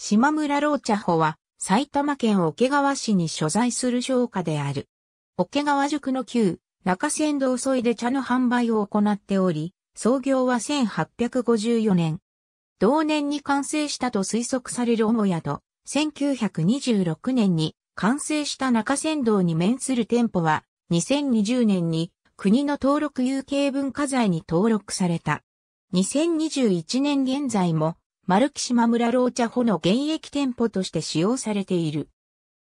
島村老茶穂は埼玉県桶川市に所在する商家である。桶川宿の旧中仙道沿いで茶の販売を行っており、創業は1854年。同年に完成したと推測される母屋と、1926年に完成した中仙道に面する店舗は、2020年に国の登録有形文化財に登録された。2021年現在も丸木島村老茶穂の現役店舗として使用されている。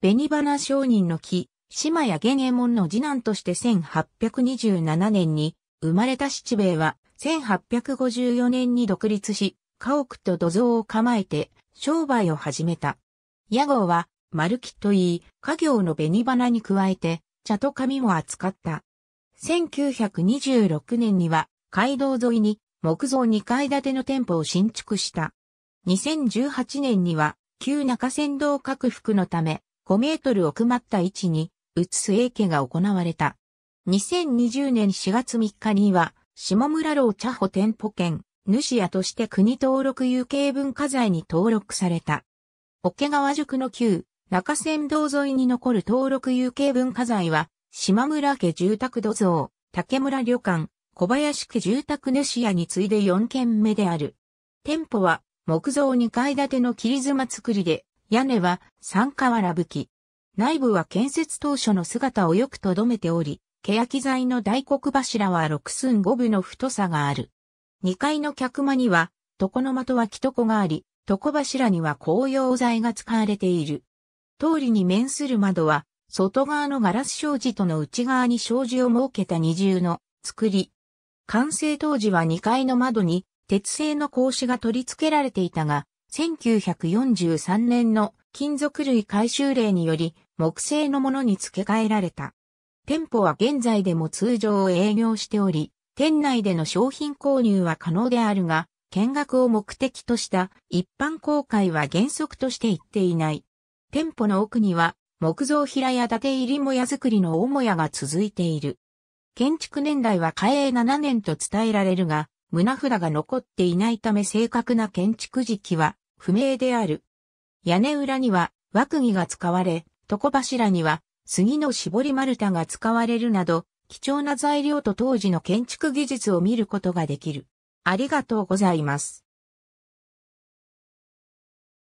紅花商人の木、島屋玄右衛門の次男として1827年に生まれた七兵衛は1854年に独立し、家屋と土蔵を構えて商売を始めた。屋号は丸木といい、家業の紅花に加えて茶と紙も扱った。1926年には街道沿いに木造2階建ての店舗を新築した。2018年には、旧中山道拡幅のため、5メートル奥まった位置に、移す英家が行われた。2020年4月3日には、下村楼茶保店舗兼、主屋として国登録有形文化財に登録された。桶川宿の旧、中山道沿いに残る登録有形文化財は、島村家住宅土蔵、竹村旅館、小林家住宅主屋に次いで4軒目である。店舗は、木造2階建ての切妻造りで、屋根は三瓦吹き。内部は建設当初の姿をよく留めており、欅材の大黒柱は6寸5分の太さがある。2階の客間には、床の間とは木床があり、床柱には紅葉材が使われている。通りに面する窓は、外側のガラス障子との内側に障子を設けた二重の作り。完成当時は2階の窓に鉄製の格子が取り付けられていたが、1943年の金属類回収令により木製のものに付け替えられた。店舗は現在でも通常営業しており、店内での商品購入は可能であるが、見学を目的とした一般公開は原則として行っていない。店舗の奥には木造平屋建て入りもや作りの大屋が続いている。建築年代は嘉永7年と伝えられるが、胸札が残っていないため正確な建築時期は不明である。屋根裏には枠釘が使われ、床柱には杉の絞り丸太が使われるなど、貴重な材料と当時の建築技術を見ることができる。ありがとうございます。